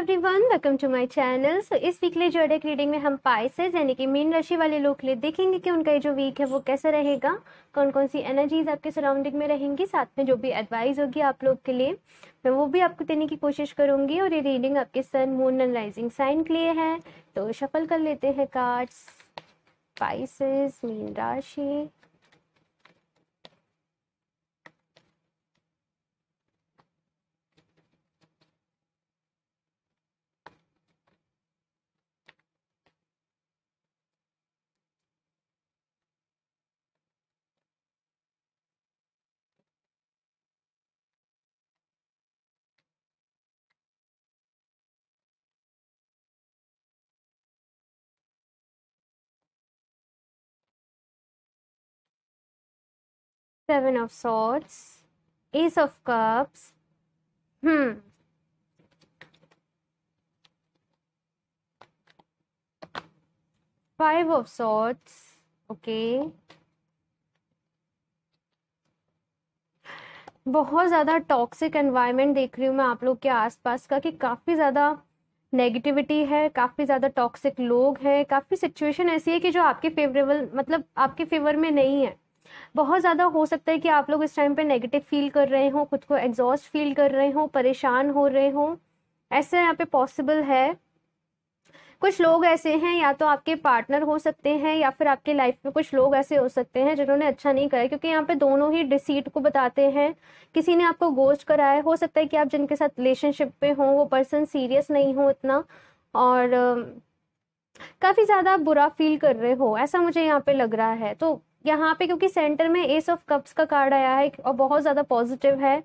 everyone welcome to my channel so इस weekly जोडक reading में हम पाइसेस यानी कि मीन राशि वाले लोग के लिए देखेंगे कि उनका जो वीक है वो कैसा रहेगा कौन कौन सी एनर्जीज आपके सराउंडिंग में रहेंगी साथ में जो भी एडवाइस होगी आप लोग के लिए मैं वो भी आपको देने की कोशिश करूंगी और ये रीडिंग आपके sun moon and rising sign के लिए है तो शफल कर लेते हैं कार्ड्स पाइसेस मीन राशि seven of swords ace of cups hmm five of swords okay बहुत ज़्यादा टॉक्सिक एनवायरनमेंट देख रही हूँ मैं आप लोग के आसपास का कि काफ़ी ज़्यादा नेगेटिविटी है काफ़ी ज़्यादा टॉक्सिक लोग हैं काफ़ी सिचुएशन ऐसी है कि जो आपके फेवरेबल मतलब आपके फेवर में नहीं है बहुत ज़्यादा हो सकता है कि आप लोग इस टाइम पे नेगेटिव फील कर रहे हो खुद को एग्जॉस्ट फील कर रहे हो परेशान हो रहे हो ऐसे यहाँ पे पॉसिबल है कुछ लोग ऐसे हैं या तो आपके पार्टनर हो सकते हैं या फिर आपके लाइफ में कुछ लोग ऐसे हो सकते हैं जिन्होंने अच्छा नहीं करा क्योंकि यहाँ पे दोनों ही डिसीट को बताते हैं किसी ने आपको गोस्ट कराया है हो सकता है कि आप जिनके साथ रिलेशनशिप पे हो वो पर्सन सीरियस नहीं हो इतना और काफ़ी ज़्यादा बुरा फील कर रहे हो ऐसा मुझे यहाँ पे लग रहा है तो यहाँ पे क्योंकि सेंटर में एस ऑफ कप्स का कार्ड आया है और बहुत ज़्यादा पॉजिटिव है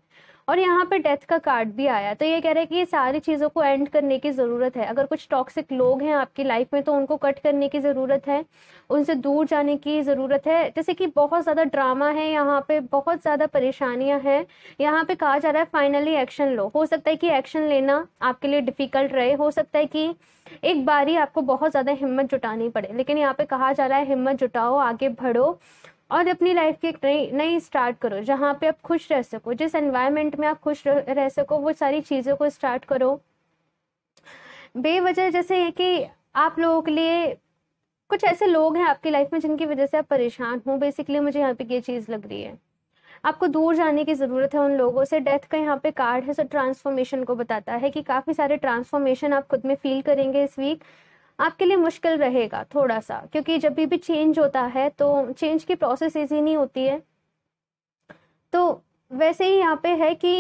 और यहाँ पे डेथ का कार्ड भी आया तो ये कह रहे हैं कि ये सारी चीज़ों को एंड करने की ज़रूरत है अगर कुछ टॉक्सिक लोग हैं आपकी लाइफ में तो उनको कट करने की ज़रूरत है उनसे दूर जाने की ज़रूरत है जैसे कि बहुत ज़्यादा ड्रामा है यहाँ पे बहुत ज़्यादा परेशानियाँ हैं यहाँ पे कहा जा रहा है फाइनली एक्शन लो हो सकता है कि एक्शन लेना आपके लिए डिफ़िकल्ट रहे हो सकता है कि एक बार ही आपको बहुत ज़्यादा हिम्मत जुटानी पड़े लेकिन यहाँ पे कहा जा रहा है हिम्मत जुटाओ आगे बढ़ो और अपनी लाइफ की एक नई नई स्टार्ट करो जहाँ पे आप खुश रह सको जिस एनवायरनमेंट में आप खुश रह सको वो सारी चीज़ों को स्टार्ट करो बेवजह जैसे ये कि आप लोगों के लिए कुछ ऐसे लोग हैं आपकी लाइफ में जिनकी वजह से आप परेशान हो बेसिकली मुझे यहाँ पे ये चीज़ लग रही है आपको दूर जाने की ज़रूरत है उन लोगों से डेथ का यहाँ पे कार्ड है सो ट्रांसफॉर्मेशन को बताता है कि काफ़ी सारे ट्रांसफॉर्मेशन आप खुद में फील करेंगे इस वीक आपके लिए मुश्किल रहेगा थोड़ा सा क्योंकि जब भी चेंज होता है तो चेंज की प्रोसेस ईजी नहीं होती है तो वैसे ही यहाँ पे है कि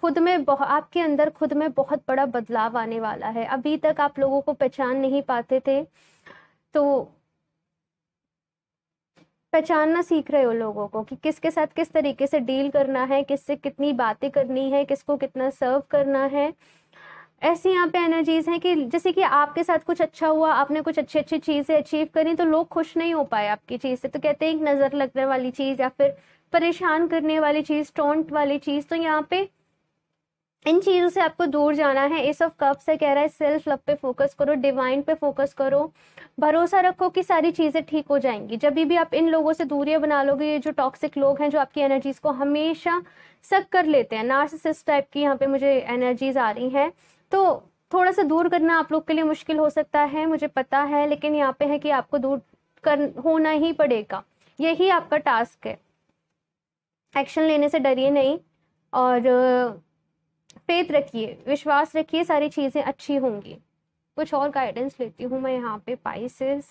खुद में बहुत आपके अंदर खुद में बहुत बड़ा बदलाव आने वाला है अभी तक आप लोगों को पहचान नहीं पाते थे तो पहचानना सीख रहे हो लोगों को कि किसके साथ किस तरीके से डील करना है किससे कितनी बातें करनी है किसको कितना सर्व करना है ऐसी यहाँ पे एनर्जीज हैं कि जैसे कि आपके साथ कुछ अच्छा हुआ आपने कुछ अच्छी अच्छी चीज़ें अचीव करी तो लोग खुश नहीं हो पाए आपकी चीज़ से तो कहते हैं एक नज़र लगने वाली चीज़ या फिर परेशान करने वाली चीज़ टोंट वाली चीज़ तो यहाँ पे इन चीज़ों से आपको दूर जाना है इस ऑफ कप से कह रहा है सेल्फ लव पे फोकस करो डिवाइन पे फोकस करो भरोसा रखो कि सारी चीज़ें ठीक हो जाएंगी जब भी आप इन लोगों से दूरियां बना लोगे ये जो टॉक्सिक लोग हैं जो आपकी एनर्जीज को हमेशा सक कर लेते हैं नार्सिसिस्ट टाइप की यहाँ पे मुझे एनर्जीज आ रही हैं तो थोड़ा सा दूर करना आप लोग के लिए मुश्किल हो सकता है मुझे पता है लेकिन यहाँ पे है कि आपको दूर कर होना ही पड़ेगा यही आपका टास्क है एक्शन लेने से डरिए नहीं और फेथ रखिए विश्वास रखिए सारी चीज़ें अच्छी होंगी कुछ और गाइडेंस लेती हूँ मैं यहाँ पे पाइसिस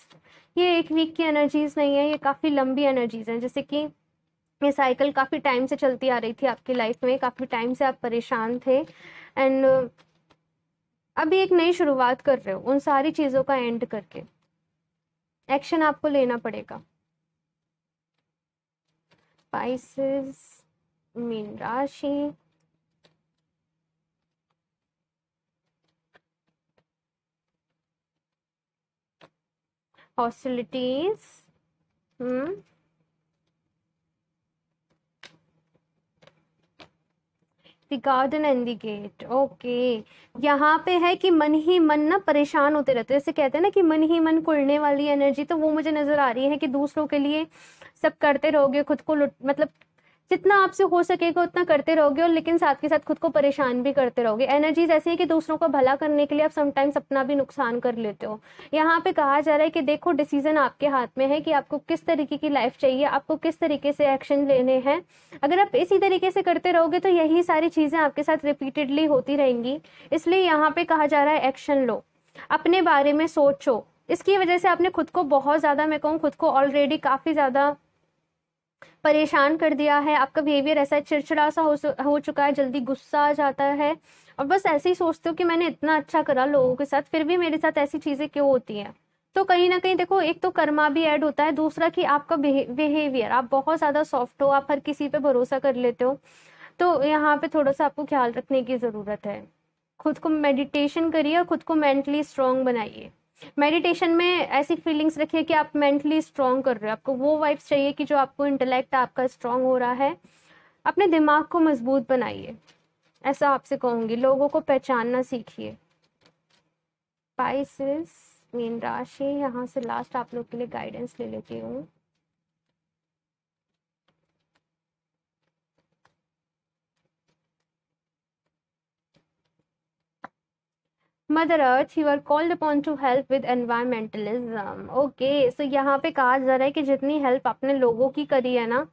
ये एक वीक की एनर्जीज नहीं है ये काफ़ी लंबी एनर्जीज हैं जैसे कि ये साइकिल काफ़ी टाइम से चलती आ रही थी आपकी लाइफ में काफ़ी टाइम से आप परेशान थे एंड अभी एक नई शुरुआत कर रहे हो उन सारी चीज़ों का एंड करके एक्शन आपको लेना पड़ेगा पाइसिस मीन राशि hostilities hmm the garden and the gate okay यहाँ पे है कि मन ही मन ना परेशान होते रहते हैं जैसे कहते हैं ना कि मन ही मन कुड़ने वाली एनर्जी तो वो मुझे नज़र आ रही है कि दूसरों के लिए सब करते रहोगे खुद को मतलब जितना आपसे हो सकेगा उतना करते रहोगे और लेकिन साथ के साथ खुद को परेशान भी करते रहोगे एनर्जीज ऐसी है कि दूसरों को भला करने के लिए आप समटाइम्स अपना भी नुकसान कर लेते हो यहाँ पे कहा जा रहा है कि देखो डिसीजन आपके हाथ में है कि आपको किस तरीके की लाइफ चाहिए आपको किस तरीके से एक्शन लेने हैं अगर आप इसी तरीके से करते रहोगे तो यही सारी चीज़ें आपके साथ रिपीटेडली होती रहेंगी इसलिए यहाँ पे कहा जा रहा है एक्शन लो अपने बारे में सोचो इसकी वजह से आपने खुद को बहुत ज़्यादा मैं कहूँ खुद को ऑलरेडी काफ़ी ज़्यादा परेशान कर दिया है आपका बिहेवियर ऐसा चिड़चिड़ा सा हो हो चुका है जल्दी गुस्सा आ जाता है और बस ऐसे ही सोचते हो कि मैंने इतना अच्छा करा लोगों के साथ फिर भी मेरे साथ ऐसी चीज़ें क्यों होती हैं तो कहीं ना कहीं देखो एक तो कर्मा भी ऐड होता है दूसरा कि आपका बिहेवियर आप बहुत ज़्यादा सॉफ्ट हो आप हर किसी पे भरोसा कर लेते हो तो यहाँ पे थोड़ा सा आपको ख्याल रखने की ज़रूरत है खुद को मेडिटेशन करिए और खुद को मेंटली स्ट्रांग बनाइए मेडिटेशन में ऐसी फीलिंग्स रखिए कि आप मेंटली स्ट्रॉन्ग कर रहे हो आपको वो वाइब्स चाहिए कि जो आपको इंटेलेक्ट आपका स्ट्रॉन्ग हो रहा है अपने दिमाग को मजबूत बनाइए ऐसा आपसे कहूँगी लोगों को पहचानना सीखिए पाइसिस मीन राशि यहाँ से लास्ट आप लोग के लिए गाइडेंस ले लेती हूँ mother earth you are called upon to help with environmentalism okay so यहाँ पे कहा जा रहा है कि जितनी हेल्प आपने लोगों की करी है ना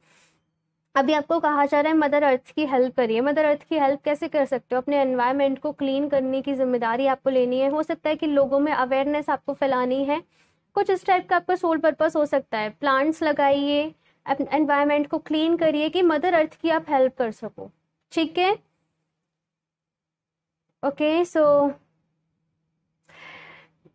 अभी आपको कहा जा रहा है मदर अर्थ की हेल्प करिए मदर अर्थ की हेल्प कैसे कर सकते हो अपने एनवायरमेंट को क्लीन करने की जिम्मेदारी आपको लेनी है हो सकता है कि लोगों में अवेयरनेस आपको फैलानी है कुछ इस टाइप का आपका सोल पर्पस हो सकता है प्लांट्स लगाइए एनवायरमेंट को क्लीन करिए कि मदर अर्थ की आप हेल्प कर सको ठीक है ओके सो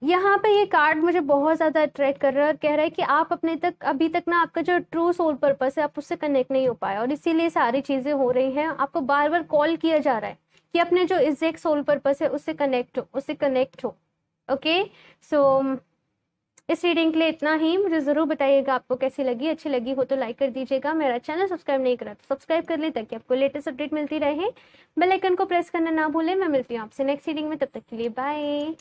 यहाँ पे ये कार्ड मुझे बहुत ज़्यादा अट्रैक्ट कर रहा है और कह रहा है कि आप अपने तक अभी तक ना आपका जो ट्रू सोल पर्पस है आप उससे कनेक्ट नहीं हो पाए और इसीलिए सारी चीज़ें हो रही हैं आपको बार बार कॉल किया जा रहा है कि अपने जो एग्जैक्ट सोल पर्पस है उससे कनेक्ट हो उससे कनेक्ट हो ओके सो so, इस रीडिंग के लिए इतना ही मुझे ज़रूर बताइएगा आपको कैसी लगी अच्छी लगी हो तो लाइक कर दीजिएगा मेरा चैनल सब्सक्राइब नहीं करा तो सब्सक्राइब कर लें ताकि आपको लेटेस्ट अपडेट मिलती रहे बेल आइकन को प्रेस करना ना भूलें मैं मिलती हूँ आपसे नेक्स्ट रीडिंग में तब तक के लिए बाय